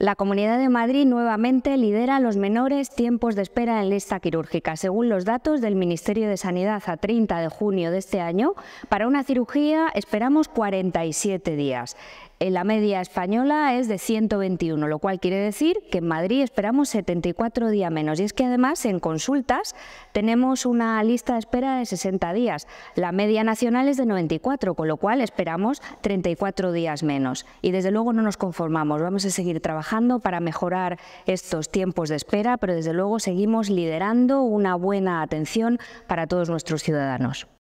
La Comunidad de Madrid nuevamente lidera los menores tiempos de espera en lista quirúrgica. Según los datos del Ministerio de Sanidad a 30 de junio de este año, para una cirugía esperamos 47 días la media española es de 121, lo cual quiere decir que en Madrid esperamos 74 días menos. Y es que además en consultas tenemos una lista de espera de 60 días. La media nacional es de 94, con lo cual esperamos 34 días menos. Y desde luego no nos conformamos, vamos a seguir trabajando para mejorar estos tiempos de espera, pero desde luego seguimos liderando una buena atención para todos nuestros ciudadanos.